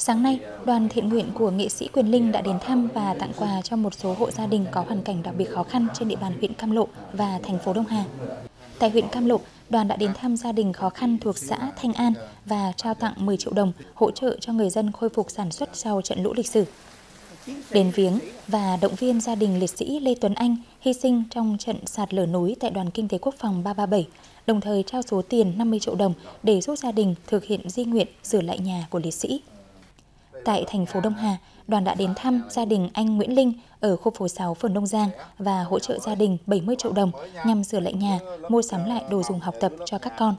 Sáng nay, đoàn thiện nguyện của nghệ sĩ Quyền Linh đã đến thăm và tặng quà cho một số hộ gia đình có hoàn cảnh đặc biệt khó khăn trên địa bàn huyện Cam Lộ và thành phố Đông Hà. Tại huyện Cam Lộ, đoàn đã đến thăm gia đình khó khăn thuộc xã Thanh An và trao tặng 10 triệu đồng hỗ trợ cho người dân khôi phục sản xuất sau trận lũ lịch sử. Đến viếng và động viên gia đình liệt sĩ Lê Tuấn Anh hy sinh trong trận sạt lở núi tại Đoàn Kinh tế Quốc phòng 337, đồng thời trao số tiền 50 triệu đồng để giúp gia đình thực hiện di nguyện sửa lại nhà của liệt sĩ. Tại thành phố Đông Hà, đoàn đã đến thăm gia đình anh Nguyễn Linh ở khu phố 6 phường Đông Giang và hỗ trợ gia đình 70 triệu đồng nhằm sửa lại nhà, mua sắm lại đồ dùng học tập cho các con.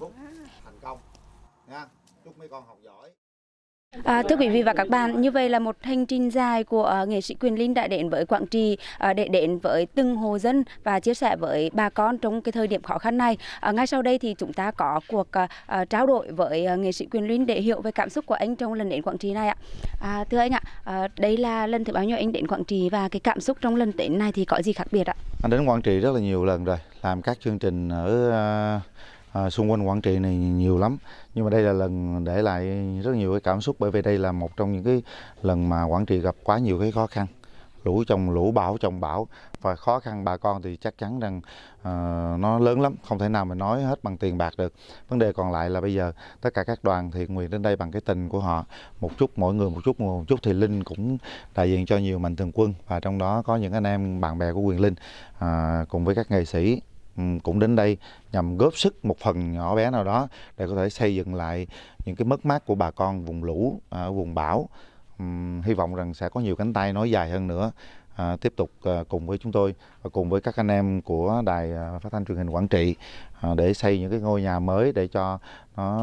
À, thưa quý vị và các bạn, như vậy là một hành trình dài của uh, nghệ sĩ Quyền Linh đã đến với Quảng trì uh, để đến với từng hồ dân và chia sẻ với bà con trong cái thời điểm khó khăn này. Uh, ngay sau đây thì chúng ta có cuộc uh, trao đổi với uh, nghệ sĩ Quyền Linh để hiểu về cảm xúc của anh trong lần đến Quảng trì này ạ. À, thưa anh ạ, uh, đây là lần thứ bao nhiêu anh đến Quảng trì và cái cảm xúc trong lần đến này thì có gì khác biệt ạ? Anh đến Quảng Trị rất là nhiều lần rồi, làm các chương trình ở uh À, xung quanh Quảng Trị này nhiều lắm nhưng mà đây là lần để lại rất nhiều cái cảm xúc bởi vì đây là một trong những cái lần mà Quảng Trị gặp quá nhiều cái khó khăn lũ trồng lũ bão trồng bão và khó khăn bà con thì chắc chắn rằng uh, nó lớn lắm không thể nào mà nói hết bằng tiền bạc được vấn đề còn lại là bây giờ tất cả các đoàn thiện nguyện đến đây bằng cái tình của họ một chút mỗi người một chút một chút thì linh cũng đại diện cho nhiều mạnh thường quân và trong đó có những anh em bạn bè của quyền linh uh, cùng với các nghệ sĩ Ừ, cũng đến đây nhằm góp sức một phần nhỏ bé nào đó để có thể xây dựng lại những cái mất mát của bà con vùng lũ, vùng bão. Hy vọng rằng sẽ có nhiều cánh tay nói dài hơn nữa À, tiếp tục à, cùng với chúng tôi và cùng với các anh em của đài à, phát thanh truyền hình Quảng Trị để xây những cái ngôi nhà mới để cho nó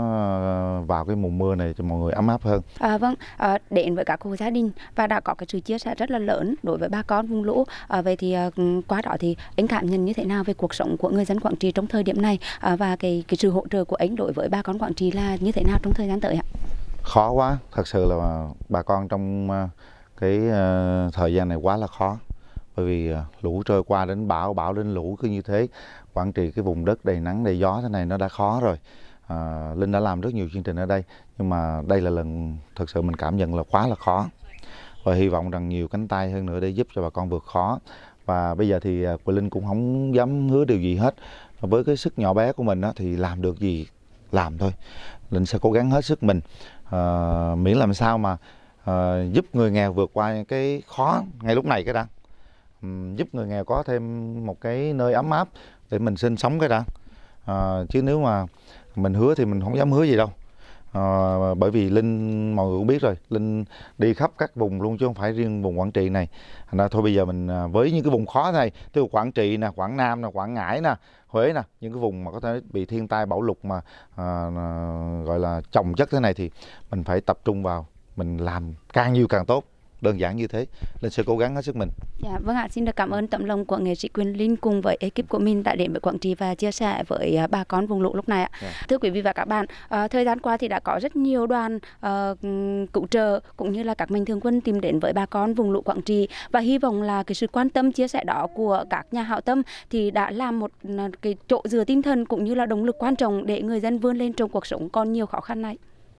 vào cái mùa mưa này cho mọi người ấm áp hơn. À, vâng, à, đến với các hộ gia đình và đã có cái sự chia sẻ rất là lớn đối với ba con vùng lũ. À, vậy thì à, qua đó thì anh cảm nhận như thế nào về cuộc sống của người dân Quảng Trị trong thời điểm này à, và cái cái sự hỗ trợ của anh đối với ba con Quảng Trị là như thế nào trong thời gian tới ạ? Khó quá, thật sự là bà con trong uh, cái ờ, thời gian này quá là khó bởi vì ờ, lũ trôi qua đến bão bão đến lũ cứ như thế quản trị cái vùng đất đầy nắng đầy gió thế này nó đã khó rồi à, linh đã làm rất nhiều chương trình ở đây nhưng mà đây là lần thật sự mình cảm nhận là quá là khó và hy vọng rằng nhiều cánh tay hơn nữa để giúp cho bà con vượt khó và bây giờ thì quỳnh linh cũng không dám hứa điều gì hết với cái sức nhỏ bé của mình đó, thì làm được gì làm thôi linh sẽ cố gắng hết sức mình à, miễn làm sao mà Ờ, giúp người nghèo vượt qua cái khó ngay lúc này cái đã giúp người nghèo có thêm một cái nơi ấm áp để mình sinh sống cái đã uh, chứ nếu mà mình hứa thì mình không dám hứa gì đâu À, bởi vì linh mọi người cũng biết rồi linh đi khắp các vùng luôn chứ không phải riêng vùng quảng trị này thành thôi bây giờ mình à, với những cái vùng khó này từ quảng trị nè quảng nam nè quảng ngãi nè huế nè những cái vùng mà có thể bị thiên tai bão lụt mà à, gọi là trồng chất thế này thì mình phải tập trung vào mình làm càng nhiều càng tốt đơn giản như thế nên sẽ cố gắng hết sức mình. Dạ, vâng ạ, xin được cảm ơn tấm lòng của nghệ sĩ Quyền Linh cùng với ekip của mình đã đến với Quảng Trị và chia sẻ với à, bà con vùng lũ lúc này ạ. Dạ. Thưa quý vị và các bạn, à, thời gian qua thì đã có rất nhiều đoàn à, cứu trợ cũng như là các mạnh thường quân tìm đến với bà con vùng lũ Quảng Trị và hy vọng là cái sự quan tâm chia sẻ đó của các nhà hảo tâm thì đã làm một à, cái chỗ dừa tinh thần cũng như là động lực quan trọng để người dân vươn lên trong cuộc sống còn nhiều khó khăn này.